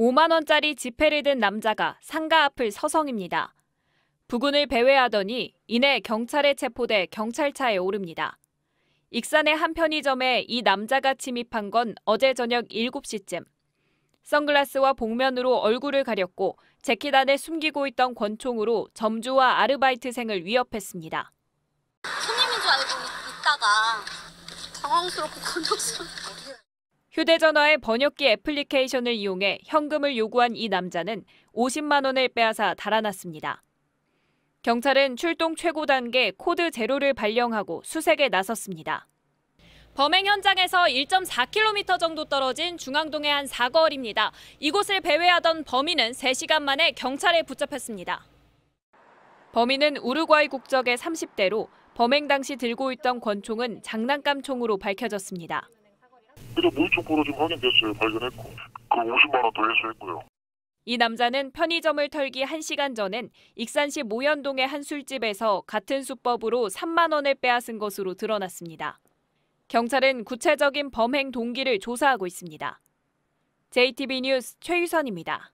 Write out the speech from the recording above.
5만 원짜리 지폐를 든 남자가 상가 앞을 서성입니다. 부군을 배회하더니 이내 경찰에 체포돼 경찰차에 오릅니다. 익산의 한 편의점에 이 남자가 침입한 건 어제 저녁 7시쯤. 선글라스와 복면으로 얼굴을 가렸고 재킷 안에 숨기고 있던 권총으로 점주와 아르바이트생을 위협했습니다. 손님인 줄 알고 있다가 당황스럽고 곤욕스럽고 휴대전화의 번역기 애플리케이션을 이용해 현금을 요구한 이 남자는 50만 원을 빼앗아 달아났습니다. 경찰은 출동 최고 단계 코드 제로를 발령하고 수색에 나섰습니다. 범행 현장에서 1.4km 정도 떨어진 중앙동의 한 사거리입니다. 이곳을 배회하던 범인은 3시간 만에 경찰에 붙잡혔습니다. 범인은 우루과이 국적의 30대로 범행 당시 들고 있던 권총은 장난감 총으로 밝혀졌습니다. 그래서 무의으로 지금 확인됐어요. 발견했고. 그 50만 원더 회수했고요. 이 남자는 편의점을 털기 1시간 전엔 익산시 모현동의 한 술집에서 같은 수법으로 3만 원을 빼앗은 것으로 드러났습니다. 경찰은 구체적인 범행 동기를 조사하고 있습니다. JTB 뉴스 최유선입니다.